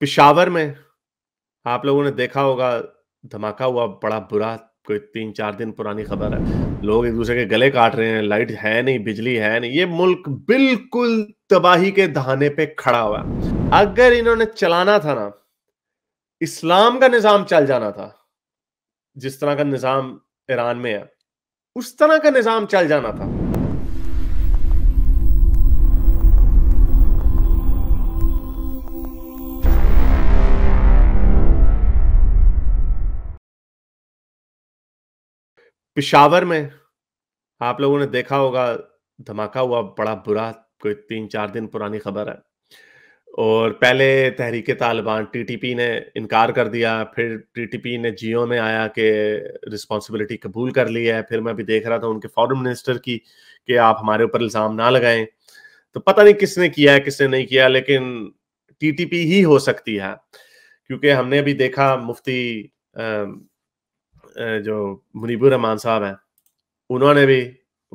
पिशावर में आप लोगों ने देखा होगा धमाका हुआ बड़ा बुरा कोई तीन चार दिन पुरानी खबर है लोग एक दूसरे के गले काट रहे हैं लाइट है नहीं बिजली है नहीं ये मुल्क बिल्कुल तबाही के दहाने पे खड़ा हुआ अगर इन्होंने चलाना था ना इस्लाम का निज़ाम चल जाना था जिस तरह का निज़ाम ईरान में है उस तरह का निज़ाम चल जाना था पिशावर में आप लोगों ने देखा होगा धमाका हुआ बड़ा बुरा कोई तीन चार दिन पुरानी खबर है और पहले तहरीक तालिबान टीटीपी ने इनकार कर दिया फिर टीटीपी ने जियो में आया कि रिस्पॉन्सिबिलिटी कबूल कर ली है फिर मैं भी देख रहा था उनके फॉरेन मिनिस्टर की कि आप हमारे ऊपर इल्ज़ाम ना लगाएं तो पता नहीं किसने किया है किसने नहीं किया लेकिन टीटीपी ही हो सकती है क्योंकि हमने अभी देखा मुफ्ती जो मुनीबुर रहमान साहब हैं उन्होंने भी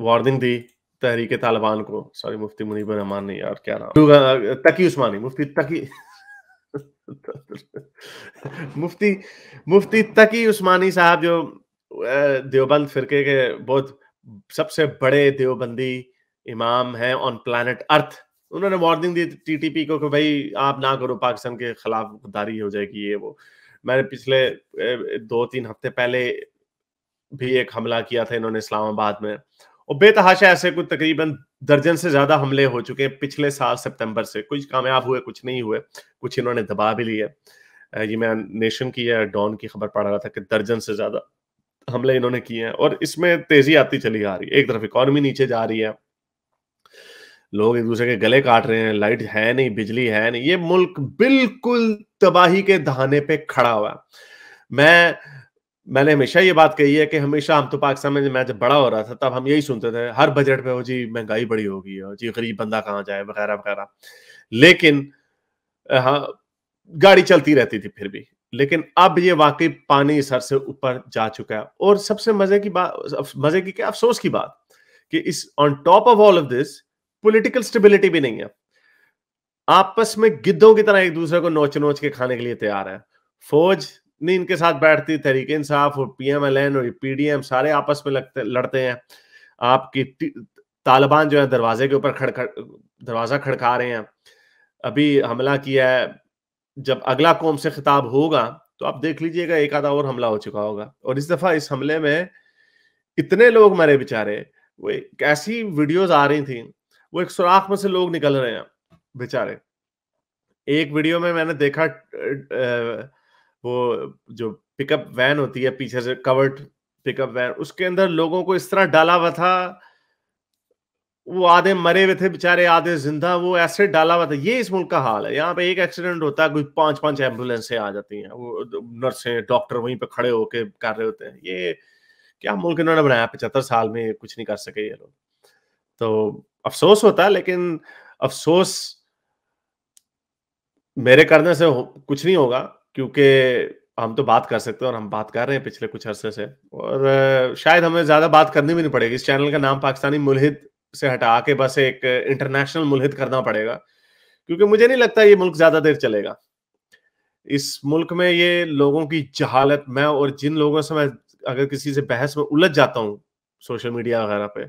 वार्निंग दी तहरीक तालिबान को सॉरी मुफ्ती मुनीबुर रहमान नहीं यार क्या नाम तकी उस्मानी मुफ्ती तकी मुफ्ती मुफ्ती तकी उस्मानी साहब जो देवबंद फिरके के बहुत सबसे बड़े देवबंदी इमाम हैं ऑन प्लानट अर्थ उन्होंने वार्निंग दी टीटीपी को कि भाई आप ना करो पाकिस्तान के खिलाफ दारी हो जाएगी ये वो मैंने पिछले दो तीन हफ्ते पहले भी एक हमला किया था इन्होंने इस्लामाबाद में और बेतहाशा ऐसे कुछ तकरीबन दर्जन से ज्यादा हमले हो चुके हैं पिछले साल सितंबर से कुछ कामयाब हुए कुछ नहीं हुए कुछ इन्होंने दबा भी लिए ये मैं नेशन की या डॉन की खबर पढ़ रहा था कि दर्जन से ज्यादा हमले इन्होंने किए हैं और इसमें तेजी आती चली आ रही है एक तरफ इकोनॉमी नीचे जा रही है लोग एक दूसरे के गले काट रहे हैं लाइट है नहीं बिजली है नहीं ये मुल्क बिल्कुल तबाही के दहाने पे खड़ा हुआ मैं मैंने हमेशा ये बात कही है कि हमेशा हम तो पाकिस्तान में मैं जब बड़ा हो रहा था तब हम यही सुनते थे हर बजट पे हो जी महंगाई बड़ी होगी हो जी गरीब बंदा कहाँ जाए वगैरह वगैरह लेकिन हाँ गाड़ी चलती रहती थी फिर भी लेकिन अब ये वाकई पानी सर से ऊपर जा चुका है और सबसे मजे की बात मजे की क्या अफसोस की बात कि इस on top of all of this political stability भी नहीं है आपस में गिद्धों की तरह एक दूसरे को नोच नोच के खाने के लिए तैयार है फौज नहीं इनके साथ बैठती तरीके इंसाफ और पीएमएलएन और पीडीएम सारे आपस में लगते लड़ते हैं आपकी तालिबान जो है दरवाजे के ऊपर खड़खड़ दरवाजा खड़का रहे हैं अभी हमला किया है जब अगला कौम से खिताब होगा तो आप देख लीजिएगा एक आधा और हमला हो चुका होगा और इस दफा इस हमले में इतने लोग मरे बेचारे वो एक ऐसी वीडियोज आ रही थी वो एक सुराख में से लोग निकल रहे हैं बेचारे एक वीडियो में मैंने देखा वो जो पिकअप वैन होती है पीछे से कवर्ड पिकअप वैन उसके अंदर लोगों को इस तरह डाला हुआ था वो आधे मरे हुए थे बेचारे आधे जिंदा वो ऐसे डाला हुआ था ये इस मुल्क का हाल है यहाँ पे एक एक्सीडेंट होता है कोई पांच पांच एम्बुलेंसें आ जाती हैं वो नर्सें डॉक्टर वहीं पे खड़े होके कर रहे होते हैं ये क्या मुल्क इन्होंने बनाया पचहत्तर साल में कुछ नहीं कर सके ये लोग तो अफसोस होता है लेकिन अफसोस मेरे करने से कुछ नहीं होगा क्योंकि हम तो बात कर सकते हैं और हम बात कर रहे हैं पिछले कुछ अरसे से और शायद हमें ज्यादा बात करनी भी नहीं पड़ेगी इस चैनल का नाम पाकिस्तानी मुलहिद से हटा के बस एक इंटरनेशनल मुलहिद करना पड़ेगा क्योंकि मुझे नहीं लगता ये मुल्क ज्यादा देर चलेगा इस मुल्क में ये लोगों की जहालत मैं और जिन लोगों से मैं अगर किसी से बहस में उलझ जाता हूँ सोशल मीडिया वगैरह पे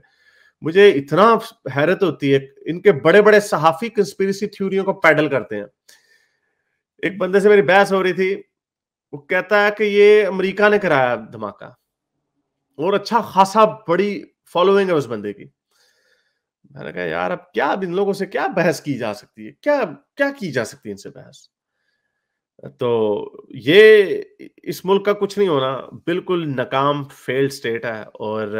मुझे इतना हैरत होती है इनके बड़े बड़े सहाफी कंस्पिरसी थ्योरियों को पैडल करते हैं एक बंदे से मेरी बहस हो रही थी वो कहता है कि ये अमेरिका ने कराया धमाका और अच्छा खासा बड़ी फॉलोइंग है उस बंदे की मैंने कहा यार अब क्या अब इन लोगों से क्या बहस की जा सकती है क्या क्या की जा सकती है इनसे बहस तो ये इस मुल्क का कुछ नहीं होना बिल्कुल नाकाम फेल्ड स्टेट है और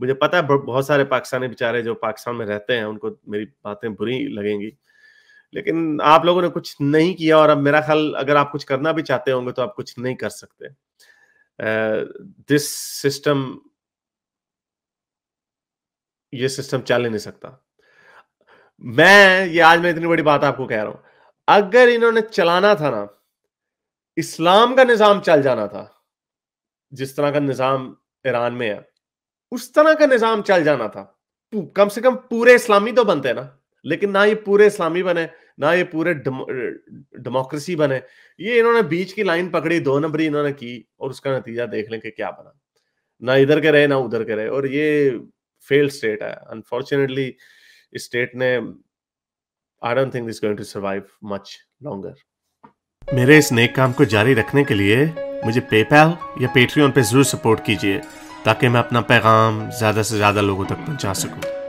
मुझे पता है बहुत सारे पाकिस्तानी बेचारे जो पाकिस्तान में रहते हैं उनको मेरी बातें बुरी लगेंगी लेकिन आप लोगों ने कुछ नहीं किया और अब मेरा ख्याल अगर आप कुछ करना भी चाहते होंगे तो आप कुछ नहीं कर सकते दिस uh, सिस्टम ये सिस्टम चल ही नहीं सकता मैं ये आज मैं इतनी बड़ी बात आपको कह रहा हूं अगर इन्होंने चलाना था ना इस्लाम का निजाम चल जाना था जिस तरह का निजाम ईरान में है उस तरह का निजाम चल जाना था कम से कम पूरे इस्लामी तो बनते ना लेकिन ना ये पूरे इस्लामी बने ना ये पूरे डेमोक्रेसी दम, बने ये इन्होंने बीच की लाइन पकड़ी दो नंबरी इन्होंने की और उसका नतीजा देख लें कि क्या बना ना इधर के रहे ना उधर के रहे और ये फेल्ड स्टेट है अनफॉर्चुनेटली इस स्टेट ने I don't think this going to survive much longer मेरे इस नेक काम को जारी रखने के लिए मुझे पेपैल या पेट्रियन पे जरूर सपोर्ट कीजिए ताकि मैं अपना पैगाम ज़्यादा से ज़्यादा लोगों तक पहुंचा सकूं।